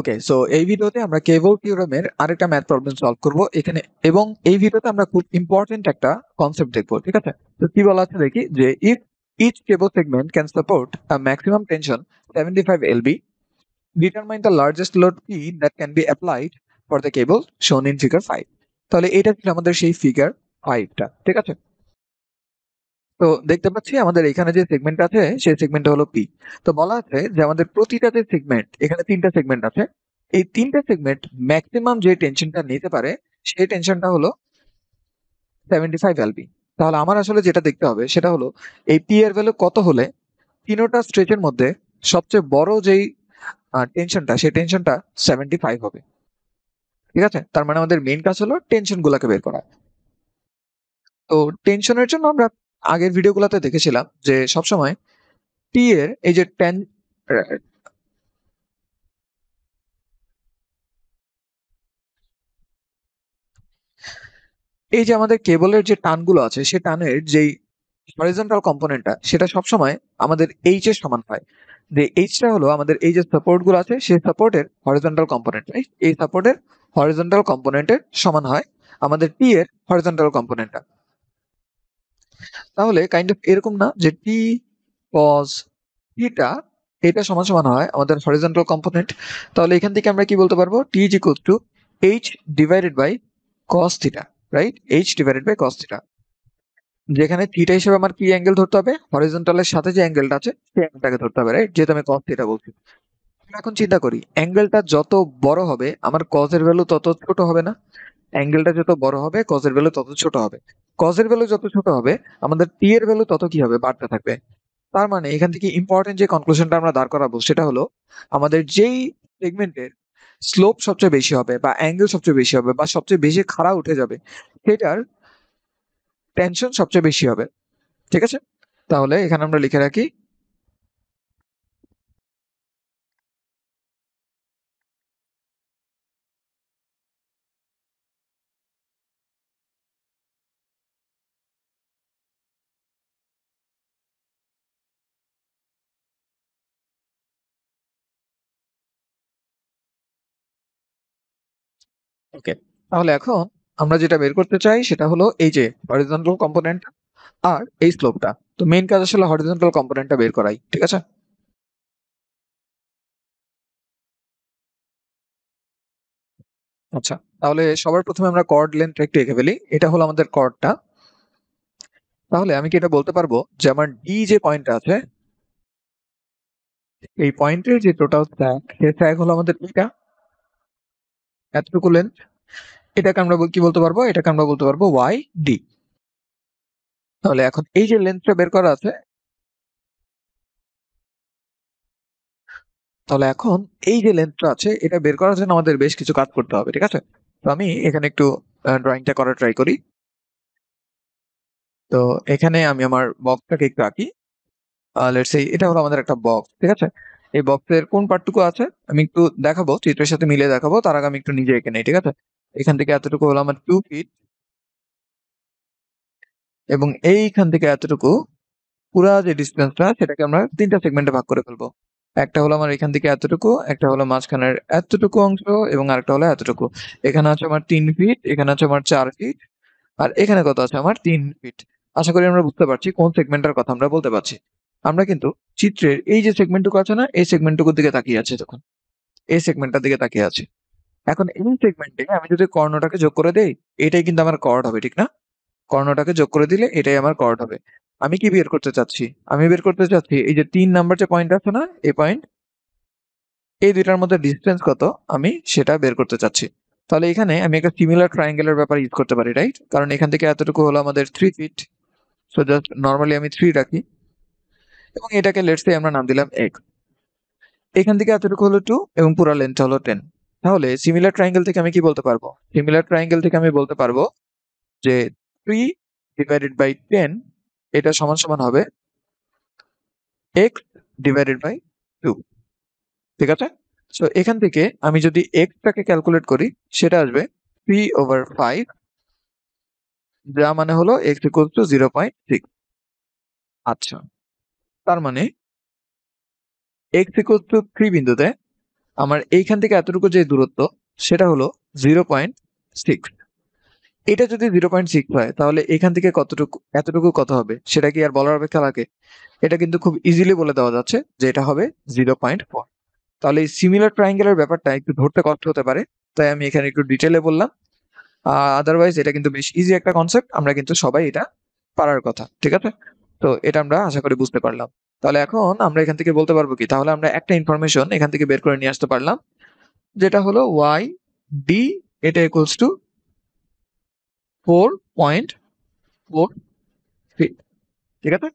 okay so এই ভিডিওতে আমরা কেবল থিওরেমের আরেকটা ম্যাথ প্রবলেম সলভ করব এখানে এবং এই ভিডিওতে আমরা খুব ইম্পর্টেন্ট একটা কনসেপ্ট দেখবো ঠিক আছে তো কি বলা আছে দেখি যে if each cable segment can support a maximum tension 75 L B determine the largest load P that can be applied for the cable shown in figure 5 তাহলে এটা ছিল আমাদের সেই ফিগার 5টা ঠিক আছে তো দেখতে পাচ্ছি আমাদের এখানে যে সেগমেন্ট আছে সেই সেগমেন্ট হলো পি তো বলা আছে যে আমাদের প্রতিটা যে সেগমেন্ট এখানে তিনটা সেগমেন্ট আছে এই তিনটা সেগমেন্ট ম্যাক্সিমাম যে টেনশনটা নিতে পারে সেই টেনশনটা হলো সেভেন্টি ফাইভ এলবি তাহলে আমার আসলে যেটা দেখতে হবে সেটা হলো এই পি এর ভ্যালু কত হলে তিনোটা স্ট্রেচের মধ্যে সবচেয়ে বড় যেই টেনশনটা সেই টেনশনটা সেভেন্টি ফাইভ হবে ঠিক আছে তার মানে আমাদের মেন কাজ হলো টেনশনগুলোকে বের করা তো টেনশনের জন্য আমরা আগের ভিডিওগুলোতে দেখেছিলাম যে সবসময় টি এর এই যে টেন এই যে আমাদের কেবলের যে টানগুলো আছে সে টানের যেই হরিজেন্টাল কম্পোনেন্টটা সেটা সবসময় আমাদের এইচ এর সমান হয় যে এইচটা হলো আমাদের এই যে সাপোর্ট গুলো আছে সেই সাপোর্টের হরিজেন্টাল কম্পোনেন্ট এই সাপোর্টের হরিজেন্টাল কম্পোনেন্টের সমান হয় আমাদের টি এর হরিজেন্টাল কম্পোনেন্টটা তাহলে কাইন্ড অফ এরকম না যে টি কজ থিটা এটা সমান সমান হয় আমাদের হরিজেন্টাল কম্পোনেন্ট তাহলে এখান থেকে আমরা কি বলতে পারবো T is equal to H divided by cos theta right H divided by cos theta যেখানে থিটা হিসেবে আমার কি অ্যাঙ্গেল ধরতে হবে হরিজেন্টালের সাথে যে অ্যাঙ্গেলটা আছে সেই অ্যাঙ্গেলটাকে ধরতে হবে রাইট যেহেতু আমি কস থিটা বলছি এখন চিন্তা করি অ্যাঙ্গেলটা যত বড় হবে আমার কজের ভ্যালু তত ছোট হবে না অ্যাঙ্গেলটা যত বড় হবে কজের ভ্যালু তত ছোট হবে কজের ভ্যালু যত ছোট হবে আমাদের টি এর ভ্যালু তত কি হবে বাড়তে থাকবে তার মানে এখান থেকে ইম্পর্টেন্ট যে কনক্লুশনটা আমরা দাঁড় করাবো সেটা হলো আমাদের যেই সেগমেন্টের স্লোপ সবচেয়ে বেশি হবে বা অ্যাঙ্গেল সবচেয়ে বেশি হবে বা সবচেয়ে বেশি খাড়া উঠে যাবে সেটার টেনশন সবচেয়ে বেশি হবে ঠিক আছে তাহলে এখানে আমরা লিখে রাখি ওকে তাহলে এখন আমরা যেটা বের করতে চাই সেটা হলো এই যে হরিজন্টাল কম্পোনেন্ট আর এই স্লোপটা তো মেইন কাজ আসলে হরিজন্টাল কম্পোনেন্টটা বের করাই ঠিক আছে আচ্ছা তাহলে সবার প্রথমে আমরা কর্ড লেন্থটা একটু এঁকে ফেলি এটা হলো আমাদের কর্ডটা তাহলে আমি কি এটা বলতে পারবো যে আমার ডি যে পয়েন্টটা আছে এই পয়েন্টের যে টোটাল স্ট্যাক সে স্ট্যাক হলো আমাদের এটা এতটুকু লেন্থ এটাকে আমরা কি বলতে পারবো এটাকে আমরা বলতে পারবো ওয়াই ডি তাহলে এখন এই যে লেন্থটা বের করা আছে তাহলে এখন এই যে লেন্থটা আছে এটা বের করার জন্য আমাদের বেশ কিছু কাজ করতে হবে ঠিক আছে তো আমি এখানে একটু ড্রয়িংটা করার ট্রাই করি তো এখানে আমি আমার বক্সটাকে একটু আঁকি লেটস এই এটা হলো আমাদের একটা বক্স ঠিক আছে এই বক্সের কোন পার্টটুকু আছে আমি একটু দেখাবো চিত্রের সাথে মিলে দেখাবো তার আগে আমি একটু নিজে এঁকে নেই ঠিক আছে এখান থেকে এতটুকু হলো আমার টু ফিট এবং এইখান থেকে এতটুকু পুরা যে ডিস্টেন্সটা সেটাকে আমরা তিনটা সেগমেন্টে ভাগ করে ফেলবো একটা হলো আমার এখান থেকে এতটুকু একটা হলো মাঝখানের এতটুকু অংশ এবং আরেকটা হলো এতটুকু এখানে আছে আমার তিন ফিট এখানে আছে আমার চার ফিট আর এখানে কত আছে আমার তিন ফিট আশা করি আমরা বুঝতে পারছি কোন সেগমেন্টের কথা আমরা বলতে পারছি আমরা কিন্তু চিত্রের এই যে সেগমেন্টটুকু আছে না এই সেগমেন্টটুকুর দিকে তাকিয়ে আছে তখন এই সেগমেন্টটার দিকে তাকিয়ে আছে এখন এই সেগমেন্টে আমি যদি কর্ণটাকে যোগ করে দেই এটাই কিন্তু আমার কর্ড হবে ঠিক না কর্ণটাকে যোগ করে দিলে এটাই আমার কর্ড হবে আমি কি বের করতে চাচ্ছি আমি বের করতে চাচ্ছি এই যে তিন নাম্বার যে পয়েন্ট আছে না এই পয়েন্ট এই দুইটার মধ্যে ডিস্টেন্স কত আমি সেটা বের করতে চাচ্ছি তাহলে এখানে আমি একটা সিমিলার ট্রায়াঙ্গেলের ব্যাপার ইউজ করতে পারি রাইট কারণ এখান থেকে এতটুকু হলো আমাদের three feet so just normally আমি থ্রি রাখি এবং এটাকে লেটস আমরা নাম দিলাম এক্স এখান থেকে এতটুকু হলো টু এবং পুরো লেন্থটা হলো টেন তাহলে সিমিলার ট্রায়াঙ্গেল থেকে আমি কি বলতে পারবো সিমিলার ট্রায়াঙ্গেল থেকে আমি বলতে পারবো যে থ্রি ডিভাইডেড বাই টেন এটা সমান সমান হবে এক্স ডিভাইডেড বাই টু ঠিক আছে সো এখান থেকে আমি যদি এক্সটাকে ক্যালকুলেট করি সেটা আসবে থ্রি ওভার ফাইভ যা মানে হলো X equal to zero point six আচ্ছা তার মানে এক্স ইকুয়াল টু থ্রি বিন্দুতে আমার এইখান থেকে এতটুকু যে দূরত্ব সেটা হলো জিরো পয়েন্ট সিক্স এটা যদি জিরো পয়েন্ট সিক্স হয় তাহলে এখান থেকে কতটুকু এতটুকু কত হবে সেটা কি আর বলার অপেক্ষা লাগে এটা কিন্তু খুব ইজিলি বলে দেওয়া যাচ্ছে যে এটা হবে জিরো পয়েন্ট ফোর তাহলে সিমিলার ট্রাইঙ্গেলের ব্যাপারটা একটু ধরতে কষ্ট হতে পারে তাই আমি এখানে একটু ডিটেলে বললাম আদারওয়াইজ এটা কিন্তু বেশ ইজি একটা কনসেপ্ট আমরা কিন্তু সবাই এটা পারার কথা ঠিক আছে তো এটা আমরা আশা করি বুঝতে পারলাম তাহলে এখন আমরা এখান থেকে বলতে পারবো কি তাহলে আমরা একটা ইনফরমেশন এখান থেকে বের করে নিয়ে আসতে পারলাম যেটা হলো ওয়াই ডি এটা equals to four point four feet ঠিক আছে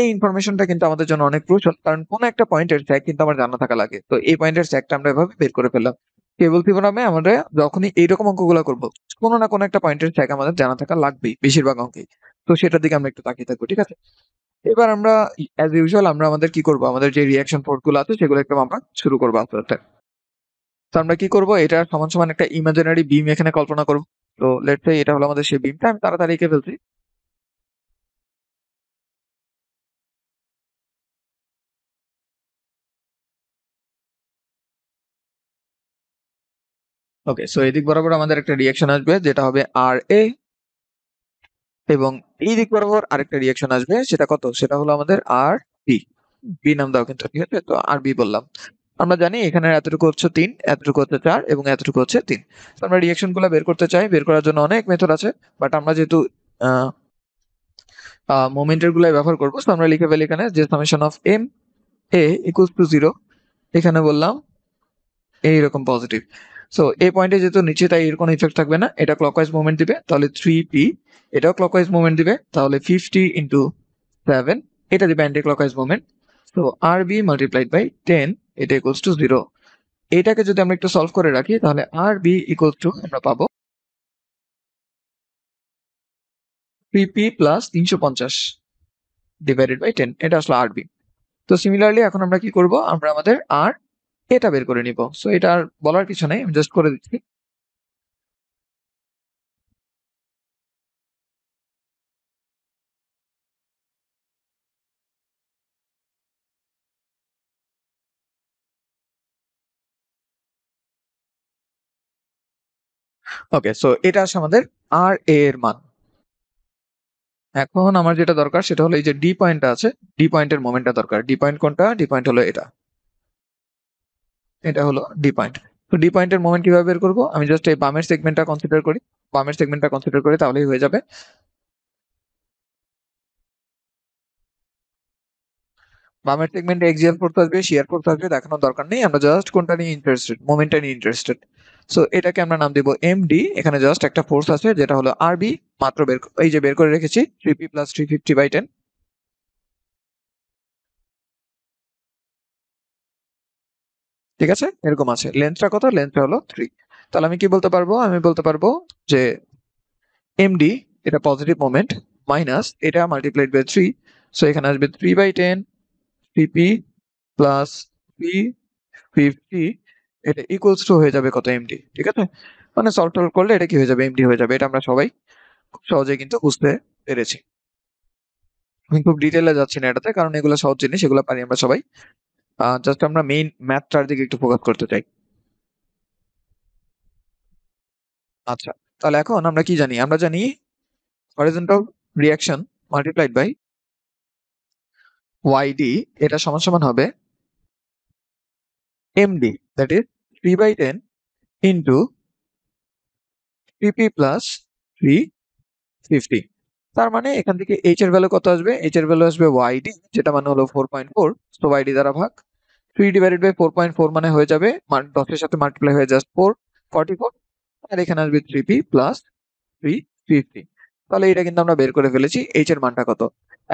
এই ইনফরমেশনটা কিন্তু আমাদের জন্য অনেক ক্রুশাল কারণ কোন একটা পয়েন্টের স্যাক কিন্তু আমার জানা থাকা লাগে তো এই পয়েন্টের স্যাকটা আমরা এভাবে বের করে ফেললাম কেবল থিওরামে আমরা যখনই এইরকম অঙ্কগুলো করবো কোনো না কোনো একটা পয়েন্টের স্যাক আমাদের জানা থাকা লাগবেই বেশিরভাগ অঙ্কেই তো সেটার দিকে আমরা একটু তাকিয়ে থাকবো ঠিক আছে এবার আমরা অ্যাজ ইউজুয়াল আমরা আমাদের কি করব আমাদের যে রিয়াকশন পোর্টগুলো আছে সেগুলো একদম আমরা শুরু করবো আস্তে আস্তে তো আমরা কি করব এটা সমান সমান একটা ইমাজিনারি বিম এখানে কল্পনা করব তো লেটস এটা হলো আমাদের সেই বিমটা আমি তাড়াতাড়ি এঁকে ফেলছি ওকে সো এদিক বরাবর আমাদের একটা রিয়াকশন আসবে যেটা হবে আর এ এবং এই দিক বরাবর আরেকটা রিয়াকশন আসবে সেটা কত সেটা হলো আমাদের আর বি বি নাম দাও কিন্তু ঠিক আছে তো আর বি বললাম আমরা জানি এখানে এতটুকু হচ্ছে তিন এতটুকু হচ্ছে চার এবং এতটুকু হচ্ছে তিন তো আমরা রিয়াকশন গুলো বের করতে চাই বের করার জন্য অনেক মেথড আছে বাট আমরা যেহেতু মোমেন্টের গুলাই ব্যবহার করবো তো আমরা লিখে ফেলি এখানে যে summation of M A equal to zero এখানে বললাম এইরকম পজিটিভ সো এই পয়েন্টে যেহেতু নিচে তাই এর কোনো ইফেক্ট থাকবে না এটা ক্লকওয়াইজ মুভমেন্ট দিবে তাহলে থ্রি পি এটাও ক্লকওয়াইজ মুভমেন্ট দিবে তাহলে ফিফটি ইন্টু সেভেন এটা দিবে অ্যান্টি ক্লকওয়াইজ মুভমেন্ট তো R B multiplied by ten এটা ইকুয়ালস টু জিরো এটাকে যদি আমরা একটু সলভ করে রাখি তাহলে আর বি ইকুয়াল টু আমরা পাবো পি প্লাস তিনশো পঞ্চাশ ডিভাইডেড বাই টেন এটা আসলো আর বি তো সিমিলারলি এখন আমরা কি করব আমরা আমাদের আর এটা বের করে নিব সো এটা আর বলার কিছু নেই আমি জাস্ট করে দিচ্ছি ওকে সো এটা আসে আমাদের আর এ এর মান এখন আমার যেটা দরকার সেটা হলো এই যে ডি পয়েন্টটা আছে ডি পয়েন্টের মোমেন্টটা দরকার ডি পয়েন্ট কোনটা ডি পয়েন্ট হলো এটা এটা হলো ডি পয়েন্ট তো ডি পয়েন্টের মোমেন্ট কিভাবে বের করবো আমি জাস্ট এই বামের সেগমেন্টটা কনসিডার করি বামের সেগমেন্টটা কনসিডার করি তাহলেই হয়ে যাবে বামের সেগমেন্ট এক্সিয়াল ফোর্স আসবে শেয়ার ফোর্স আসবে দেখানোর দরকার নেই আমরা জাস্ট কোনটা নিয়ে ইন্টারেস্টেড মোমেন্টটা নিয়ে ইন্টারেস্টেড সো এটাকে আমরা নাম দেবো এম ডি এখানে জাস্ট একটা ফোর্স আছে যেটা হলো আর বি মাত্র বের এই যে বের করে রেখেছি three P plus three fifty by ten ঠিক আছে এরকম আছে লেন্থটা কত লেন্থটা হলো থ্রি তাহলে আমি কি বলতে পারবো আমি বলতে পারবো যে এমডি এটা পজিটিভ মোমেন্ট মাইনাস এটা মাল্টিপ্লাইড বাই থ্রি সো এখানে আসবে three by ten three P plus P fifty এটা ইকুয়ালস টু হয়ে যাবে কত এমডি ঠিক আছে মানে সলভ টলভ করলে এটা কি হয়ে যাবে এমডি হয়ে যাবে এটা আমরা সবাই খুব সহজে কিন্তু বুঝতে পেরেছি আমি খুব ডিটেলে যাচ্ছি না এটাতে কারণ এগুলো সহজ জিনিস এগুলো পারি আমরা সবাই জাস্ট আমরা মেইন ম্যাথটার দিকে একটু ফোকাস করতে চাই আচ্ছা তাহলে এখন আমরা কি জানি আমরা জানি horizontal reaction multiplied by Y D এটা সমান সমান হবে M D that is three by ten into P P plus three fifty তার মানে এখান থেকে এইচ এর ভ্যালু কত আসবে এইচ এর ভ্যালু আসবে ওয়াইডি যেটা মানে হলো four point four so Y D দ্বারা ভাগ three divided by four point four মানে হয়ে যাবে দশের সাথে মাল্টিপ্লাই হয়ে জাস্ট ফোর ফর্টি ফোর আর এখানে আসবে three P plus three fifty তাহলে এটা কিন্তু আমরা বের করে ফেলেছি এইচ এর মানটা কত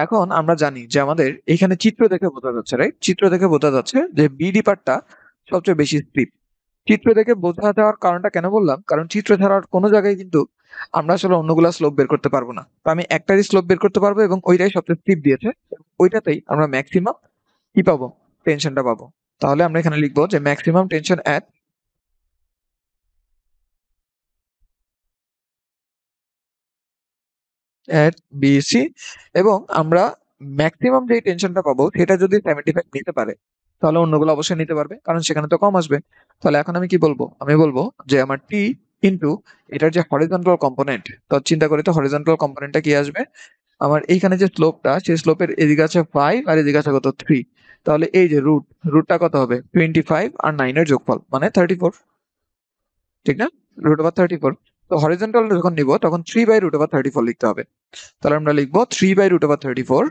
এখন আমরা জানি যে আমাদের এখানে চিত্র দেখে বোঝা যাচ্ছে রাইট চিত্র দেখে বোঝা যাচ্ছে যে বিডি পার্টটা সবচেয়ে বেশি স্ট্রিপ চিত্র দেখে বোঝা যাওয়ার কারণটা কেন বললাম কারণ চিত্র ছাড়ার কোনো জায়গায় কিন্তু আমরা আসলে অন্যগুলা স্লোপ বের করতে পারবো না তো আমি একটারই স্লোপ বের করতে পারবো এবং ওইটাই সবচেয়ে স্ট্রিপ দিয়েছে ওইটাতেই আমরা ম্যাক্সিমাম কি পাবো টেনশনটা পাবো তাহলে আমরা এখানে লিখবো যে ম্যাক্সিমাম টেনশন অ্যাট বিসি এবং আমরা ম্যাক্সিমাম যে টেনশনটা পাবো সেটা যদি সেভেন্টি ফাইভ নিতে পারে তাহলে অন্যগুলো অবশ্যই নিতে পারবে কারণ সেখানে তো কম আসবে তাহলে এখন আমি কি বলবো আমি বলবো যে আমার টি কিন্তু এটার যে হরিজন্টাল কম্পোনেন্ট তো চিন্তা করি তো হরিজন্টাল কম্পোনেন্টটা কি আসবে আমার এইখানে যে স্লোপটা সেই স্লোপের এদিকে আছে ফাইভ আর এদিকে আছে কত থ্রি তাহলে এই যে রুট রুটটা কত হবে টোয়েন্টি ফাইভ আর নাইনের যোগফল মানে থার্টি ফোর ঠিক না রুট ওভার থার্টি ফোর তো হরিজেন্টাল যখন নিব তখন three by root over thirty four লিখতে হবে তাহলে আমরা লিখবো three by root over thirty four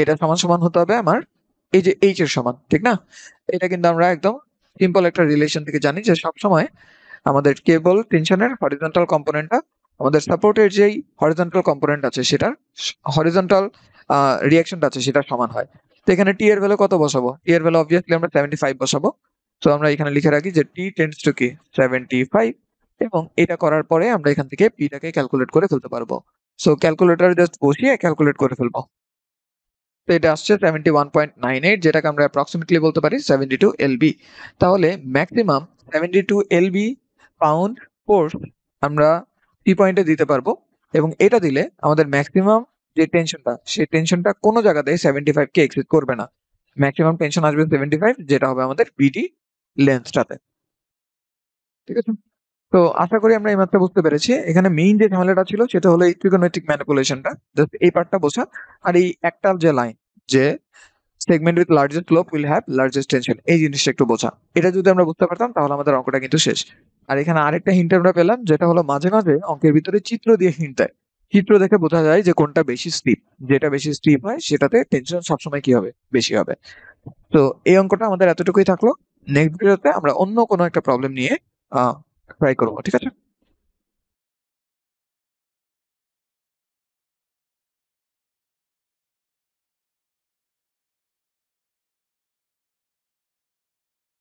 এটা সমান সমান হতে হবে আমার এই যে এইচ এর সমান ঠিক না এটা কিন্তু আমরা একদম সিম্পল একটা রিলেশন থেকে জানি যে সবসময় আমাদের কেবল টেনশনের হরিজেন্টাল কম্পোনেন্টটা আমাদের সাপোর্টের যেই হরিজন্টাল কম্পোনেন্ট আছে সেটা হরিজন্টাল রিয়াকশনটা আছে সেটা সমান হয় তো এখানে টি এর ভ্যালু কত বসাবো টি এর ভ্যালু অবভিয়াসলি আমরা সেভেন্টি ফাইভ বসাবো তো আমরা এখানে লিখে রাখি যে টি টেন্ডস টু কি সেভেন্টি ফাইভ এবং এটা করার পরে আমরা এখান থেকে পিটাকে ক্যালকুলেট করে ফেলতে পারবো সো ক্যালকুলেটর জাস্ট বসিয়ে ক্যালকুলেট করে ফেলবো তো এটা আসছে seventy one point nine eight যেটাকে আমরা অ্যাপ্রক্সিমেটলি বলতে পারি সেভেন্টি টু এলবি তাহলে maximum seventy two L B pound force আমরা টি পয়েন্টে দিতে পারবো এবং এটা দিলে আমাদের ম্যাক্সিমাম যে টেনশনটা সেই টেনশনটা কোনো জায়গাতে সেভেন্টি ফাইভকে এক্সিট করবে না ম্যাক্সিমাম টেনশন আসবে সেভেন্টি ফাইভ যেটা হবে আমাদের বিডি লেন্সটাতে ঠিক আছে তো আশা করি আমরা এইমাত্র বুঝতে পেরেছি এখানে মেইন যে ঝামেলাটা ছিল সেটা হলো এই ত্রিকোণমিতিক ম্যানিপুলেশনটা জাস্ট এই পার্টটা বোঝা আর এই একটা যে লাইন যে segment with largest slope will have largest tension এই জিনিসটা একটু বোঝা এটা যদি আমরা বুঝতে পারতাম তাহলে আমাদের অঙ্কটা কিন্তু শেষ আর এখানে আরেকটা হিন্ট আমরা পেলাম যেটা হলো মাঝে মাঝে অঙ্কের ভিতরে চিত্র দিয়ে হিন্ট দেয় চিত্র দেখে বোঝা যায় যে কোনটা বেশি স্টিপ যেটা বেশি স্টিপ হয় সেটাতে টেনশন সবসময় কি হবে বেশি হবে তো এই অঙ্কটা আমাদের এতটুকুই থাকলো নেক্সট ভিডিওতে আমরা অন্য কোনো একটা প্রবলেম নিয়ে ট্রাই করবো ঠিক আছে